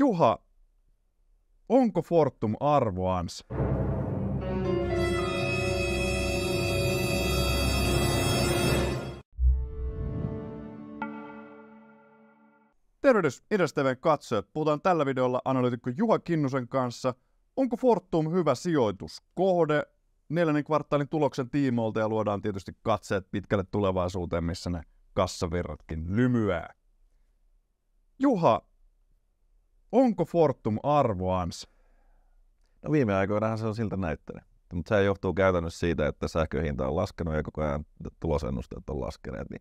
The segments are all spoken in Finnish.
Juha, onko Fortum arvoans? Tervehdys IDSTVn katsojat. Puhutaan tällä videolla analyytikko Juha Kinnusen kanssa. Onko Fortum hyvä sijoituskohde? Neljännen kvartaalin tuloksen tiimoilta ja luodaan tietysti katseet pitkälle tulevaisuuteen, missä ne kassavirratkin lymyää. Juha, onko Fortum arvoans? No viime aikoinahan se on siltä näyttänyt. Mutta se johtuu käytännössä siitä, että sähköhinta on laskenut ja koko ajan tulosennusteet on laskeneet. Niin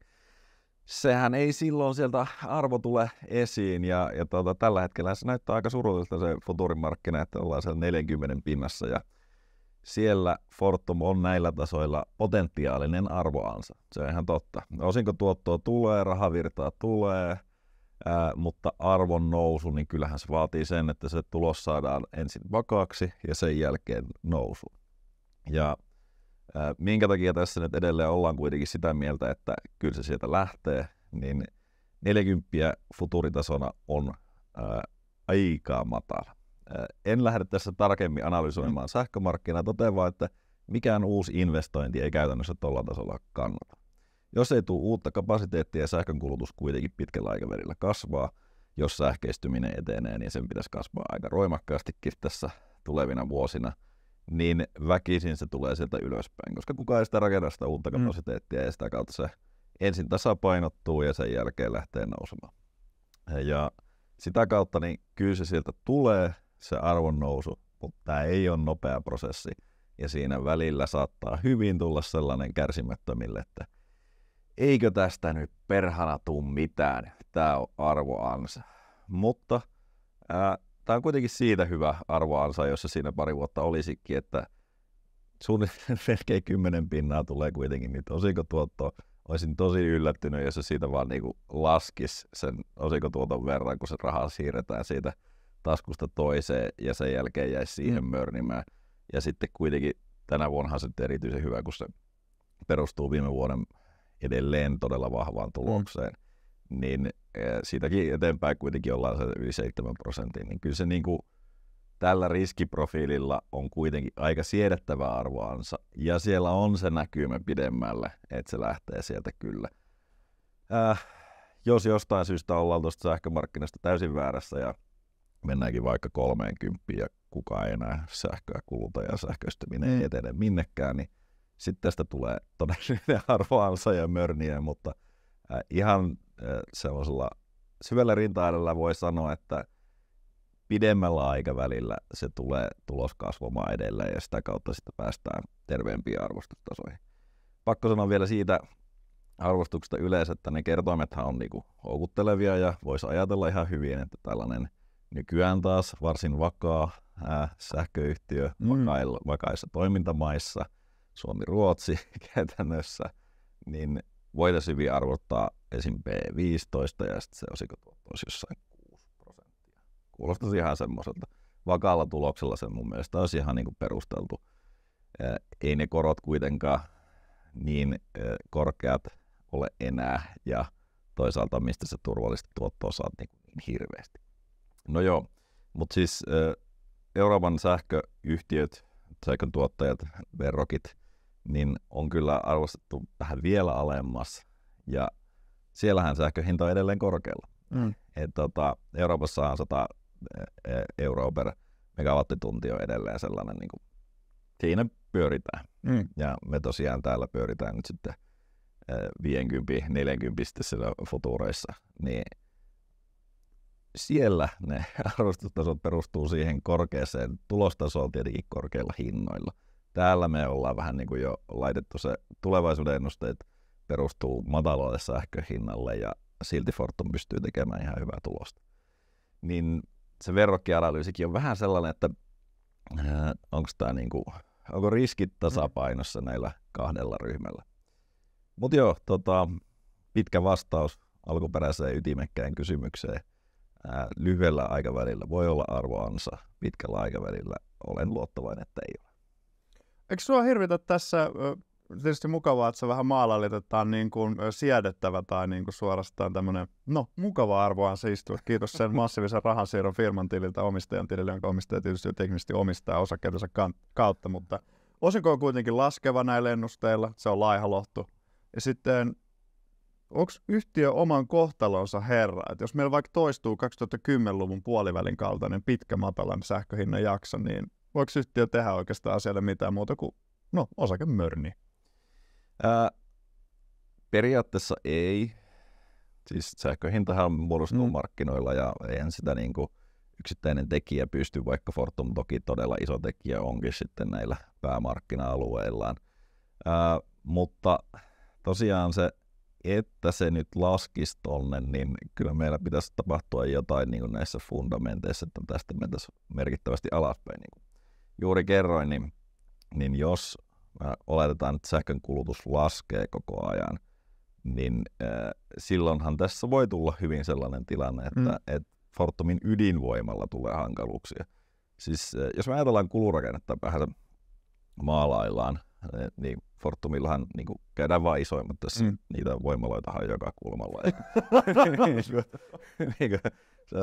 sehän ei silloin sieltä arvo tule esiin ja, ja tuota, tällä hetkellä se näyttää aika surulliselta se futurimarkkina, että ollaan siellä 40 pinnassa ja siellä Fortum on näillä tasoilla potentiaalinen arvoansa. Se on ihan totta. Osinko tuottoa tulee, rahavirtaa tulee, Ää, mutta arvon nousu, niin kyllähän se vaatii sen, että se tulos saadaan ensin vakaaksi ja sen jälkeen nousu. Ja ää, minkä takia tässä nyt edelleen ollaan kuitenkin sitä mieltä, että kyllä se sieltä lähtee, niin 40 futuritasona on ää, aika matala. Ää, en lähde tässä tarkemmin analysoimaan mm. sähkömarkkinaa, totean vaan, että mikään uusi investointi ei käytännössä tuolla tasolla kannata. Jos ei tule uutta kapasiteettia, sähkönkulutus kuitenkin pitkällä aikavälillä kasvaa. Jos sähköistyminen etenee, niin sen pitäisi kasvaa aika roimakkaastikin tässä tulevina vuosina. Niin väkisin se tulee sieltä ylöspäin, koska kukaan ei sitä rakenna sitä uutta mm. kapasiteettia mm. ja sitä kautta se ensin tasapainottuu ja sen jälkeen lähtee nousemaan. Ja sitä kautta niin kyllä se sieltä tulee, se arvon nousu, mutta tämä ei ole nopea prosessi. Ja siinä välillä saattaa hyvin tulla sellainen kärsimättömille, että eikö tästä nyt perhana tuu mitään, tämä on arvoansa. Mutta tämä on kuitenkin siitä hyvä arvoansa, jossa siinä pari vuotta olisikin, että suunnilleen melkein kymmenen pinnaa tulee kuitenkin niitä osinkotuottoa. Olisin tosi yllättynyt, jos se siitä vaan niin laskisi sen osinkotuoton verran, kun se raha siirretään siitä taskusta toiseen ja sen jälkeen jäisi siihen mm. mörnimään. Ja sitten kuitenkin tänä vuonna se erityisen hyvä, kun se perustuu viime vuoden edelleen todella vahvaan mm. tulokseen, mm. niin eh, siitäkin eteenpäin kuitenkin ollaan se yli 7 prosenttia, niin kyllä se niin kuin tällä riskiprofiililla on kuitenkin aika siedettävä arvoansa, ja siellä on se näkymä pidemmälle, että se lähtee sieltä kyllä. Äh, jos jostain syystä ollaan tuosta sähkömarkkinasta täysin väärässä ja mennäänkin vaikka 30 ja kukaan ei enää sähköä kuluta ja sähköistyminen ei etene minnekään, niin sitten tästä tulee todellinen arvoansa ja mörniä, mutta äh, ihan äh, sellaisella syvällä rinta voi sanoa, että pidemmällä aikavälillä se tulee tulos kasvamaan edelleen ja sitä kautta sitten päästään terveempiin arvostustasoihin. Pakko sanoa vielä siitä arvostuksesta yleensä, että ne kertoimethan on niinku houkuttelevia ja voisi ajatella ihan hyvin, että tällainen nykyään taas varsin vakaa ää, äh, sähköyhtiö mm. vakailla, vakaissa toimintamaissa – Suomi-Ruotsi käytännössä, niin voitaisiin hyvin arvottaa esim. b 15 ja sitten se osinkotuotto olisi jossain 6 prosenttia. Kuulostaisi ihan semmoiselta. Vakaalla tuloksella se mun mielestä olisi ihan niin kuin perusteltu. Ei ne korot kuitenkaan niin korkeat ole enää ja toisaalta mistä se turvallista tuottoa saat niin, niin hirveästi. No joo, mutta siis Euroopan sähköyhtiöt, sähkön tuottajat, verrokit – niin on kyllä arvostettu vähän vielä alemmas. Ja siellähän sähköhinta on edelleen korkealla. Mm. Et tota, Euroopassa on 100 e, e, euroa per megawattitunti on edelleen sellainen, niin kuin, siinä pyöritään. Mm. Ja me tosiaan täällä pyöritään nyt sitten 50-40 e, futureissa, niin siellä ne arvostustasot perustuu siihen korkeaseen tulostasoon tietenkin korkeilla hinnoilla – täällä me ollaan vähän niin kuin jo laitettu se tulevaisuuden että perustuu matalalle sähköhinnalle ja silti Fortum pystyy tekemään ihan hyvää tulosta. Niin se verrokkianalyysikin on vähän sellainen, että äh, onko tämä niin kuin, onko riskit tasapainossa näillä kahdella ryhmällä. Mutta joo, tota, pitkä vastaus alkuperäiseen ytimekkään kysymykseen. Ää, äh, lyhyellä aikavälillä voi olla arvoansa, pitkällä aikavälillä olen luottavainen, että ei ole eikö sinua hirvitä tässä, tietysti mukavaa, että se vähän maalailit, että on niin kuin siedettävä tai niin kuin suorastaan tämmöinen, no mukava arvoaan se istuu. Kiitos sen massiivisen rahansiirron firman tililtä omistajan tilille, jonka omistaja tietysti teknisesti omistaa osakkeidensa kautta, mutta osinko on kuitenkin laskeva näillä ennusteilla, se on laihalohtu. Ja sitten onko yhtiö oman kohtalonsa herra? Et jos meillä vaikka toistuu 2010-luvun puolivälin kaltainen pitkä matalan sähköhinnan jakso, niin voiko yhtiö tehdä oikeastaan asialle mitään muuta kuin no, osakemörni? Ää, periaatteessa ei. Siis sähköhintahan muodostuu mm. markkinoilla ja eihän sitä niin kuin yksittäinen tekijä pysty, vaikka Fortum toki todella iso tekijä onkin sitten näillä päämarkkina-alueillaan. Ää, mutta tosiaan se, että se nyt laskisi tuonne, niin kyllä meillä pitäisi tapahtua jotain niin kuin näissä fundamenteissa, että tästä mentäisiin merkittävästi alaspäin niin kuin juuri kerroin, niin, niin jos äh, oletetaan, että sähkön kulutus laskee koko ajan, niin äh, silloinhan tässä voi tulla hyvin sellainen tilanne, että mm. et Fortumin ydinvoimalla tulee hankaluuksia. Siis äh, jos me ajatellaan kulurakennetta vähän maalaillaan, äh, niin Fortumillahan niin kuin, käydään vain isoimmat tässä. Mm. Niitä voimaloitahan joka kulmalla. niin kuin, niin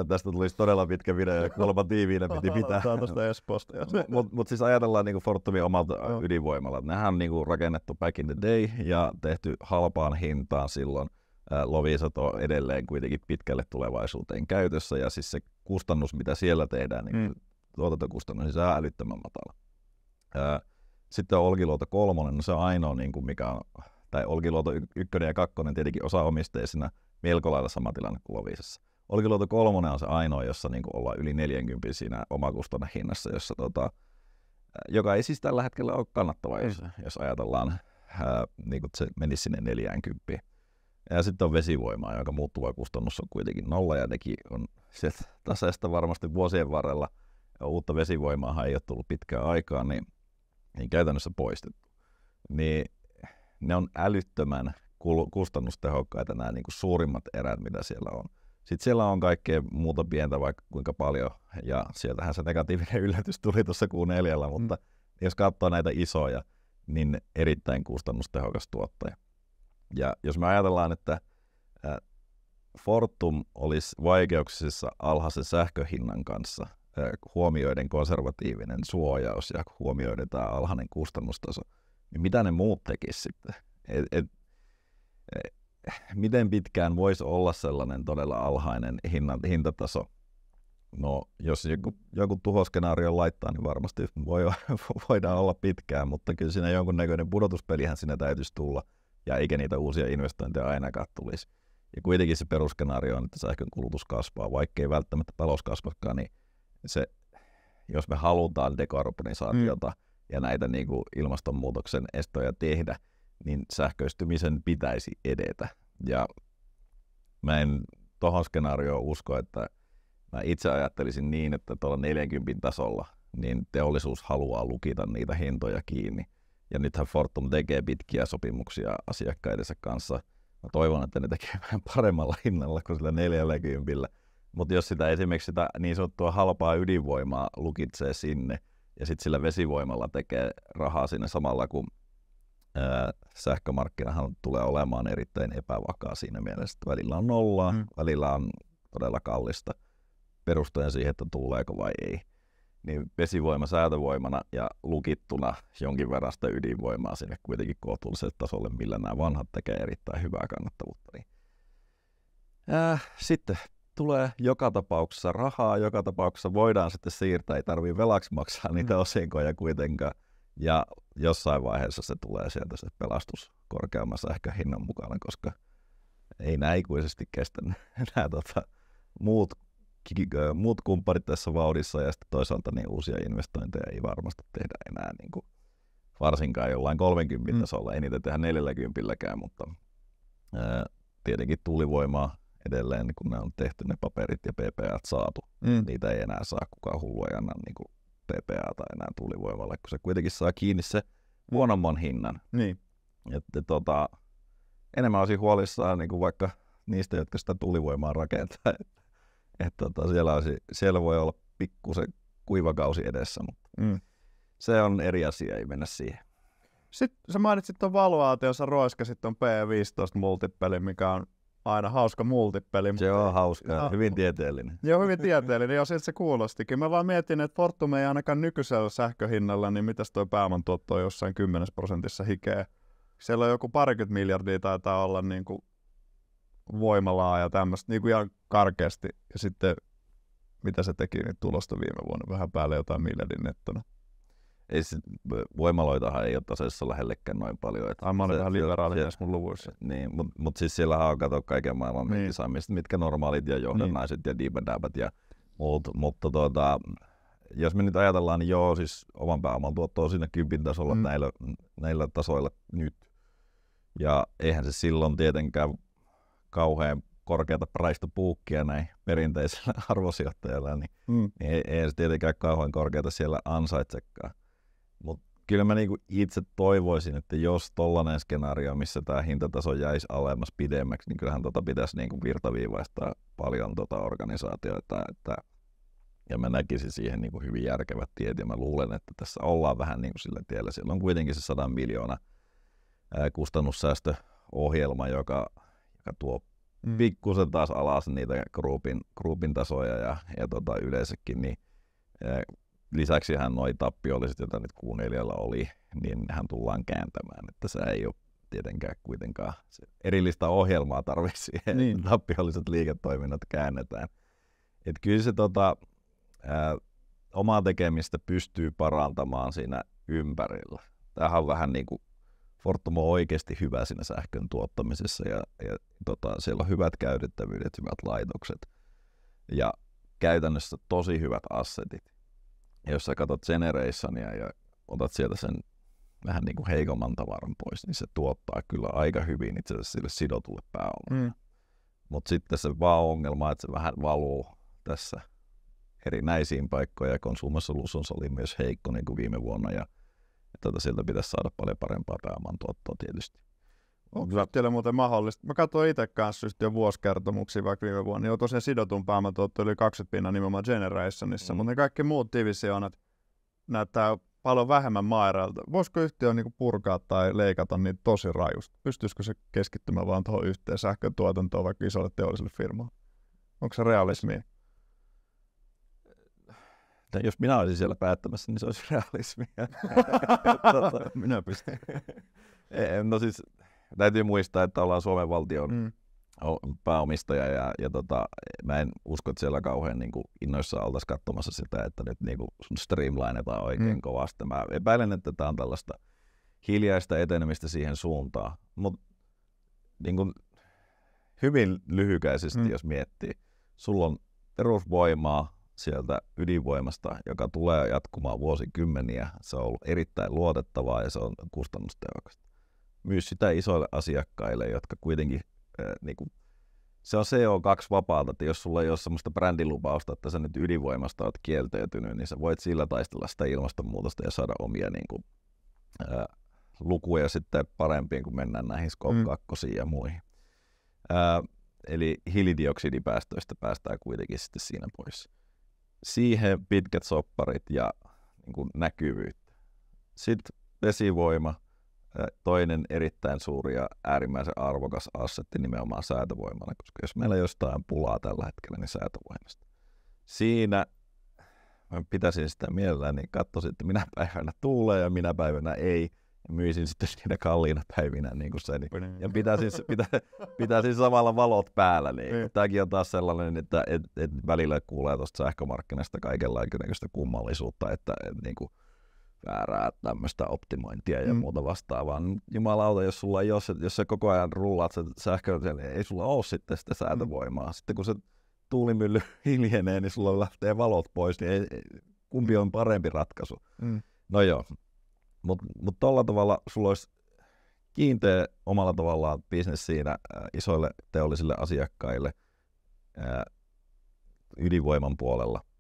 Tästä tulisi todella pitkä video, ja kolma tiiviinä piti pitää. Tämä tuosta Espoosta. Mutta mut siis ajatellaan niin Fortumin omalta no. ydinvoimalla. Nehän on niin kuin rakennettu back in the day ja tehty halpaan hintaan silloin. Lovisat on edelleen kuitenkin pitkälle tulevaisuuteen käytössä, ja siis se kustannus, mitä siellä tehdään, niin mm. tuotantokustannus, niin se on älyttömän matala. Sitten on Olkiluoto kolmonen, no se on ainoa, niin kuin mikä on, tai Olkiluoto ykkönen ja kakkonen tietenkin osa omisteisina melko lailla sama tilanne kuin Lovisassa. Olkiluoto kolmonen on se ainoa, jossa niin kuin ollaan yli 40 siinä hinnassa, jossa tota, joka ei siis tällä hetkellä ole kannattava, jos, jos ajatellaan, ää, niin kuin se menisi sinne 40. Ja sitten on vesivoimaa, jonka muuttuva kustannus on kuitenkin nolla, ja nekin on sieltä tasaista varmasti vuosien varrella. Uutta vesivoimaa ei ole tullut pitkään aikaan, niin, niin käytännössä poistettu. Niin ne on älyttömän kustannustehokkaita nämä niin kuin suurimmat erät, mitä siellä on. Sitten siellä on kaikkea muuta pientä vaikka kuinka paljon, ja sieltähän se negatiivinen yllätys tuli tuossa kuun neljällä, mm. mutta mm. jos katsoo näitä isoja, niin erittäin kustannustehokas tuottaja. Ja jos me ajatellaan, että Fortum olisi vaikeuksissa alhaisen sähköhinnan kanssa, huomioiden konservatiivinen suojaus ja huomioiden tämä alhainen kustannustaso, niin mitä ne muut tekisi sitten? Et, et, miten pitkään voisi olla sellainen todella alhainen hinnan, hintataso? No, jos joku, joku tuhoskenaario laittaa, niin varmasti voi, voidaan olla pitkään, mutta kyllä siinä jonkunnäköinen pudotuspelihän sinne täytyisi tulla, ja eikä niitä uusia investointeja ainakaan tulisi. Ja kuitenkin se perusskenaario on, että sähkön kulutus kasvaa, vaikkei välttämättä talous kasvakaan, niin se, jos me halutaan dekarbonisaatiota mm. ja näitä niin kuin ilmastonmuutoksen estoja tehdä, niin sähköistymisen pitäisi edetä. Ja mä en tohon skenaarioon usko, että mä itse ajattelisin niin, että tuolla 40 tasolla niin teollisuus haluaa lukita niitä hintoja kiinni. Ja nythän Fortum tekee pitkiä sopimuksia asiakkaidensa kanssa. Mä toivon, että ne tekee vähän paremmalla hinnalla kuin sillä 40. Mutta jos sitä esimerkiksi sitä niin sanottua halpaa ydinvoimaa lukitsee sinne, ja sitten sillä vesivoimalla tekee rahaa sinne samalla, kun sähkömarkkinahan tulee olemaan erittäin epävakaa siinä mielessä, että välillä on nollaa, mm. välillä on todella kallista perustuen siihen, että tuleeko vai ei. Niin vesivoima säätövoimana ja lukittuna jonkin verran sitä ydinvoimaa sinne kuitenkin kohtuulliselle tasolle, millä nämä vanhat tekee erittäin hyvää kannattavuutta. Niin. Äh, sitten tulee joka tapauksessa rahaa, joka tapauksessa voidaan sitten siirtää, ei tarvitse velaksi maksaa niitä mm. osinkoja kuitenkaan. Ja jossain vaiheessa se tulee sieltä se pelastus korkeammassa ehkä hinnan mukana, koska ei näin ikuisesti kestä nämä tota, muut, muut kumpparit tässä vauhdissa ja sitten toisaalta niin uusia investointeja ei varmasti tehdä enää niin kuin, varsinkaan jollain 30 mm. ei niitä tehdä 40 mutta ää, tietenkin tuulivoimaa edelleen, kun ne on tehty ne paperit ja PPAt saatu, mm. niitä ei enää saa kukaan hullu anna niin kuin PPA tai enää tulivoimalle, kun se kuitenkin saa kiinni se huonomman hinnan. Niin. Että, tota, enemmän olisin huolissaan niin kuin vaikka niistä, jotka sitä tulivoimaa rakentaa. Että, et, tota, siellä, olisi, siellä voi olla pikkusen kuivakausi edessä, mutta mm. se on eri asia, ei mennä siihen. Sitten sä mainitsit tuon valuaatiossa roiskasit tuon P15 multipeli, mikä on aina hauska multipeli. Se on hauska, ja, hyvin tieteellinen. Joo, hyvin tieteellinen, ja se kuulostikin. Mä vaan mietin, että Fortum ei ainakaan nykyisellä sähköhinnalla, niin mitäs tuo pääoman tuotto on jossain 10 prosentissa hikeä. Siellä on joku parikymmentä miljardia taitaa olla niin kuin voimalaa ja tämmöistä, niin kuin ihan karkeasti. Ja sitten mitä se teki, niin tulosta viime vuonna vähän päälle jotain miljardin nettona ei sit, voimaloitahan ei ole taseessa lähellekään noin paljon. Että Ai, mä olin se, vähän liberaali se, mun luvuissa. Niin, mutta mut siis siellä on kato kaiken maailman niin. mitkisaamista, mitkä normaalit ja johdannaiset niin. ja diibadäbät ja muut. Mutta tuota, jos me nyt ajatellaan, niin joo, siis oman pääoman tuotto on siinä kympin tasolla mm. näillä, näillä tasoilla nyt. Ja eihän se silloin tietenkään kauhean korkeata praista puukkia näin perinteisellä arvosijoittajalla, niin, mm. niin ei, ei se tietenkään kauhean korkeata siellä ansaitsekaan. Mutta kyllä mä niinku itse toivoisin, että jos tollainen skenaario, missä tämä hintataso jäisi alemmas pidemmäksi, niin kyllähän tota pitäisi niinku virtaviivaistaa paljon tota organisaatioita. Että, ja mä näkisin siihen niinku hyvin järkevät tiet, ja mä luulen, että tässä ollaan vähän niinku sillä tiellä. Siellä on kuitenkin se 100 miljoona kustannussäästöohjelma, joka, joka tuo mm. pikkusen taas alas niitä groupin, groupin tasoja ja, ja tota yleensäkin, niin lisäksi hän noi tappiolliset, joita nyt kuunnelijalla oli, niin hän tullaan kääntämään, että se ei ole tietenkään kuitenkaan erillistä ohjelmaa tarvitse siihen, niin. tappiolliset liiketoiminnat käännetään. Et kyllä se tota, ää, omaa tekemistä pystyy parantamaan siinä ympärillä. Tämähän on vähän niin kuin Fortum on oikeasti hyvä siinä sähkön tuottamisessa ja, ja tota, siellä on hyvät käytettävyydet, hyvät laitokset ja käytännössä tosi hyvät assetit jos sä katsot Generationia ja otat sieltä sen vähän niin kuin heikomman tavaran pois, niin se tuottaa kyllä aika hyvin itse asiassa sille sidotulle pääomalle. Mm. Mutta sitten se vaan ongelma, että se vähän valuu tässä erinäisiin paikkoihin, ja Consumer Solutions oli myös heikko niin kuin viime vuonna, ja että sieltä pitäisi saada paljon parempaa pääoman tuottoa tietysti. Onko teillä muuten mahdollista? Mä katsoin itse kanssa just jo vuosikertomuksia vaikka viime vuonna, niin tosiaan sidotun pääomatuotto yli 20 pinnan nimenomaan Generationissa, mm. mutta ne kaikki muut divisioonat näyttää paljon vähemmän maaerältä. Voisiko yhtiö niinku purkaa tai leikata niin tosi rajusti? Pystyisikö se keskittymään vaan tuohon yhteen sähkötuotantoon vaikka isolle teolliselle firmaan? Onko se realismia? Jos minä olisin siellä päättämässä, niin se olisi realismia. tota, minä pystyn. no siis täytyy muistaa, että ollaan Suomen valtion mm. pääomistaja ja, ja tota, mä en usko, että siellä kauhean niin kuin innoissaan oltaisiin katsomassa sitä, että nyt niin kuin streamlinetaan oikein mm. kovasti. Mä epäilen, että tämä on tällaista hiljaista etenemistä siihen suuntaan, mutta niin hyvin lyhykäisesti, mm. jos miettii, sulla on perusvoimaa sieltä ydinvoimasta, joka tulee jatkumaan vuosikymmeniä. Se on ollut erittäin luotettavaa ja se on kustannustehokasta myy sitä isoille asiakkaille, jotka kuitenkin äh, niin kuin, se on co 2 vapaalta, että jos sulla ei ole sellaista brändilupausta, että sä nyt ydinvoimasta oot kieltäytynyt, niin sä voit sillä taistella sitä ilmastonmuutosta ja saada omia niin kuin, äh, lukuja sitten parempiin, kun mennään näihin COP2 mm. ja muihin. Äh, eli hiilidioksidipäästöistä päästään kuitenkin sitten siinä pois. Siihen pitkät sopparit ja niin kuin näkyvyyttä. Sitten vesivoima, toinen erittäin suuri ja äärimmäisen arvokas assetti nimenomaan säätövoimana, koska jos meillä jostain pulaa tällä hetkellä, niin säätövoimasta. Siinä mä pitäisin sitä mielelläni, niin katsoisin, että minä päivänä tuulee ja minä päivänä ei, ja myisin sitten niitä kalliina päivinä niin kuin se, niin, ja pitäisin, pitä, pitäisin samalla valot päällä. Niin. niin. Tämäkin on taas sellainen, että et, et välillä kuulee tuosta sähkömarkkinasta kaikenlaista kummallisuutta, että et, niin kuin, väärää tämmöistä optimointia ja mm. muuta vastaavaa. Niin jumalauta, jos sulla ei ole, jos sä koko ajan rullaat sen sähköä, niin ei sulla ole sitten sitä mm. säätövoimaa. Mm. Sitten kun se tuulimylly hiljenee, niin sulla lähtee valot pois, niin ei, kumpi on parempi ratkaisu? Mm. No joo, mutta mut tuolla tavalla sulla olisi kiinteä omalla tavallaan bisnes siinä äh, isoille teollisille asiakkaille äh, ydinvoiman puolella –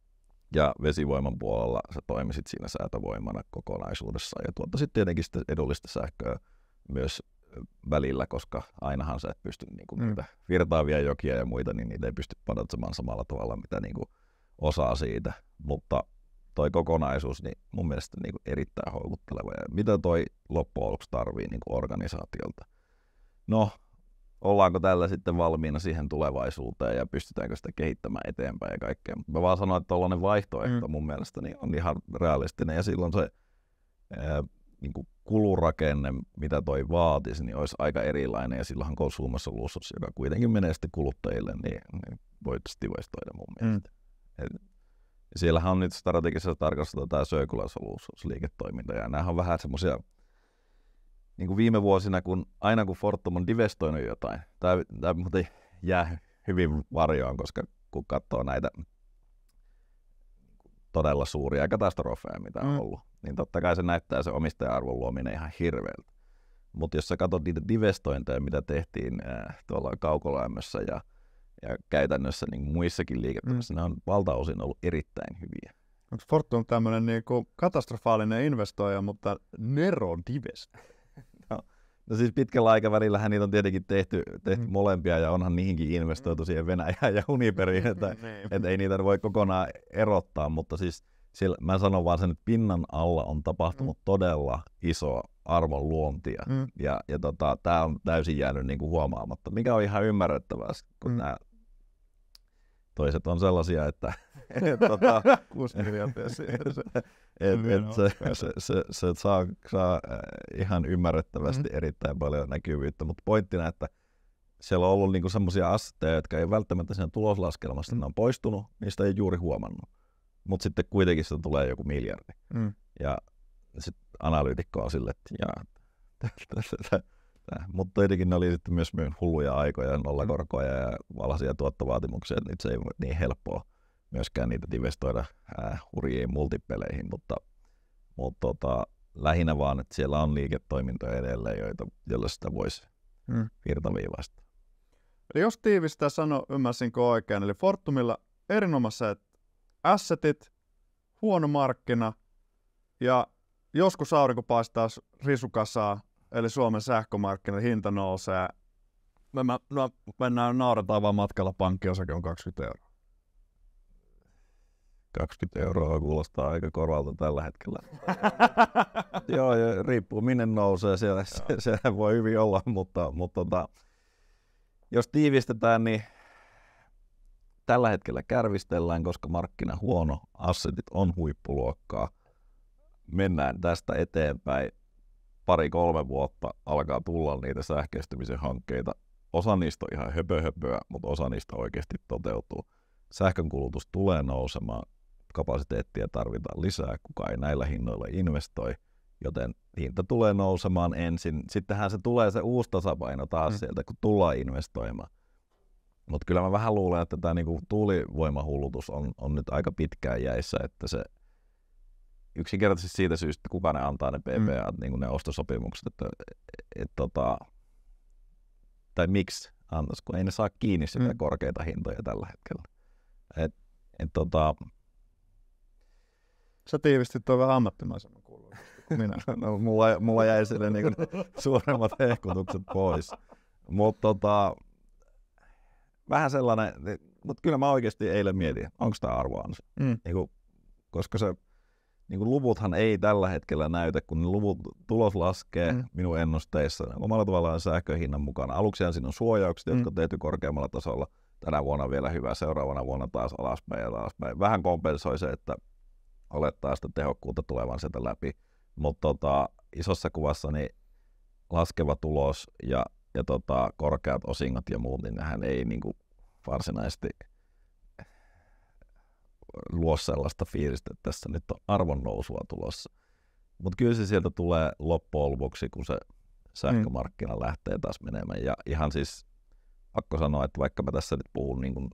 ja vesivoiman puolella sä toimisit siinä säätövoimana kokonaisuudessa ja tuottaisit tietenkin sitä edullista sähköä myös välillä, koska ainahan sä et pysty niin kuin, mm. niitä virtaavia jokia ja muita, niin niitä ei pysty panotsemaan samalla tavalla, mitä niin kuin, osaa siitä. Mutta toi kokonaisuus, niin mun mielestä niin kuin, erittäin houkutteleva. Ja mitä toi loppujen lopuksi tarvii niin kuin, organisaatiolta? No, ollaanko tällä sitten valmiina siihen tulevaisuuteen ja pystytäänkö sitä kehittämään eteenpäin ja kaikkea. mä vaan sanoin, että tuollainen vaihtoehto mm. mun mielestä niin on ihan realistinen ja silloin se ää, niin kuin kulurakenne, mitä toi vaatisi, niin olisi aika erilainen ja silloinhan Consumer lussus, joka kuitenkin menee sitten kuluttajille, niin, niin voitaisiin divestoida mun mm. mielestä. Mm. Et, siellähän on nyt strategisessa tarkastelussa tämä Circular liiketoiminta ja nämä on vähän semmoisia niin kuin viime vuosina, kun aina kun Fortum on divestoinut jotain, tämä, muuten jää hyvin varjoon, koska kun katsoo näitä todella suuria katastrofeja, mitä on mm. ollut, niin totta kai se näyttää se omistaja-arvon luominen ihan hirveältä. Mutta jos sä katsot niitä divestointeja, mitä tehtiin äh, tuolla kaukolämmössä ja, ja käytännössä niin muissakin liiketoiminnassa, mm. ne on valtaosin ollut erittäin hyviä. Onko Fortum tämmöinen niinku katastrofaalinen investoija, mutta Nero divestoi? No siis pitkällä aikavälillähän niitä on tietenkin tehty, tehty mm. molempia ja onhan niihinkin investoitu mm. siihen Venäjään ja Uniperiin, että niin. et ei niitä voi kokonaan erottaa, mutta siis siellä, mä sanon vaan sen, että pinnan alla on tapahtunut mm. todella iso arvon luontia mm. ja, ja tota, tämä on täysin jäänyt niinku huomaamatta, mikä on ihan ymmärrettävää, kun mm. nämä toiset on sellaisia, että... kuusi tota, 6 miljardia se, se, se, se, saa, saa ihan ymmärrettävästi mm erittäin paljon näkyvyyttä, mutta pointtina, että siellä on ollut niinku semmoisia asteja, jotka ei välttämättä siinä tuloslaskelmassa, mm. ne on poistunut, niistä ei juuri huomannut. Mutta sitten kuitenkin se tulee joku miljardi. Mm. Ja sitten analyytikko on sille, että mutta tietenkin ne oli sitten myös hulluja aikoja, nollakorkoja ja valaisia tuottovaatimuksia, että nyt se ei ole niin helppoa myöskään niitä investoida ää, hurjiin multipeleihin, mutta, mutta tota, lähinnä vaan, että siellä on liiketoimintoja edelleen, joita, joilla sitä voisi hmm. virtaviivaista. Eli jos tiivistää sano, ymmärsinkö oikein, eli Fortumilla erinomaiset assetit, huono markkina ja joskus aurinko paistaa risukasaa eli Suomen sähkömarkkinat, hinta nousee. Me, mä, me no, mennään naurataan vaan matkalla pankkiosake on 20 euroa. 20 euroa kuulostaa aika korvalta tällä hetkellä. Joo, ja riippuu minne nousee, siellä, se, se, voi hyvin olla, mutta, mutta tota, jos tiivistetään, niin tällä hetkellä kärvistellään, koska markkina huono, assetit on huippuluokkaa. Mennään tästä eteenpäin pari-kolme vuotta alkaa tulla niitä sähköistymisen hankkeita. Osa niistä on ihan höpöhöpöä, mutta osa niistä oikeasti toteutuu. Sähkönkulutus tulee nousemaan, kapasiteettia tarvitaan lisää, kuka ei näillä hinnoilla investoi, joten hinta tulee nousemaan ensin. Sittenhän se tulee se uusi tasapaino taas mm. sieltä, kun tullaan investoimaan. Mutta kyllä mä vähän luulen, että tämä niinku tuulivoimahullutus on, on nyt aika pitkään jäissä, että se – yksinkertaisesti siitä syystä, että kuka ne antaa ne PPA, mm. niin ne ostosopimukset, että, et, tota, tai miksi antaisi, kun ei ne saa kiinni sitä mm. korkeita hintoja tällä hetkellä. Et, et, tota... Sä tiivistit tuon vähän ammattimaisemman kuuluun. Minä. no, mulla, mulla jäi sille niin kuin, suuremmat hehkutukset pois. Mutta tota, vähän sellainen, niin, mutta kyllä mä oikeasti eilen mietin, onko tämä arvoa. Mm. Niin koska se niin kuin luvuthan ei tällä hetkellä näytä, kun ne luvut, tulos laskee mm. minun ennusteissa omalla tavallaan sähköhinnan mukana. Aluksi siinä on suojaukset, jotka on mm. tehty korkeammalla tasolla. Tänä vuonna vielä hyvä, seuraavana vuonna taas alaspäin ja alaspäin. Vähän kompensoi se, että olettaa sitä tehokkuutta tulevan sieltä läpi. Mutta tota, isossa kuvassa niin laskeva tulos ja, ja tota, korkeat osingot ja muut, niin nehän ei niin kuin varsinaisesti – luo sellaista fiilistä, että tässä nyt on nousua tulossa. Mutta kyllä se sieltä tulee loppujen lopuksi, kun se sähkömarkkina mm. lähtee taas menemään. Ja ihan siis pakko sanoa, että vaikka mä tässä nyt puhun niin kuin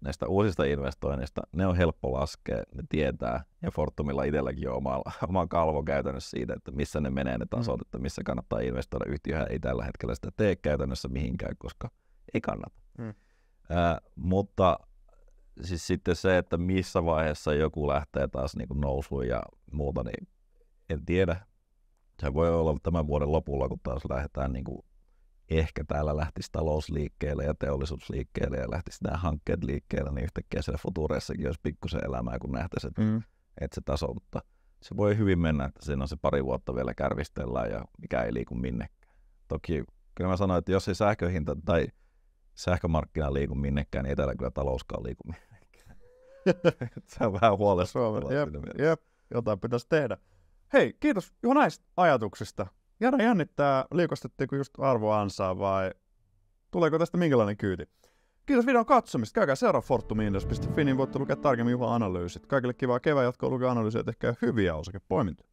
näistä uusista investoinneista, ne on helppo laskea, ne tietää, ja Fortumilla itselläkin on oma, oma kalvo käytännössä siitä, että missä ne menee ne tasot, mm. että missä kannattaa investoida. Yhtiöhän ei tällä hetkellä sitä tee käytännössä mihinkään, koska ei kannata. Mm. Äh, mutta siis sitten se, että missä vaiheessa joku lähtee taas niin nousuun ja muuta, niin en tiedä. Se voi olla tämän vuoden lopulla, kun taas lähdetään niin kuin ehkä täällä lähtisi talousliikkeelle ja teollisuusliikkeelle ja lähtisi nämä hankkeet liikkeelle, niin yhtäkkiä siellä futureissakin olisi pikkusen elämää, kun nähtäisi, että, mm. että se taso, mutta se voi hyvin mennä, että siinä on se pari vuotta vielä kärvistellään ja mikä ei liiku minnekään. Toki kyllä mä sanoin, että jos ei sähköhinta tai sähkömarkkina liiku minnekään, niin ei täällä kyllä talouskaan liiku minnekään. Se on vähän huolestuttavaa. Jep, jep, jotain pitäisi tehdä. Hei, kiitos jo näistä ajatuksista. Jana jännittää, liikastettiinko just arvo ansaa vai tuleeko tästä minkälainen kyyti? Kiitos videon katsomista. Käykää seuraa fortumiindos.fi, niin voitte lukea tarkemmin Juhan analyysit. Kaikille kivaa kevää jatkoa lukea analyysiä, tehkää hyviä osakepoimintoja.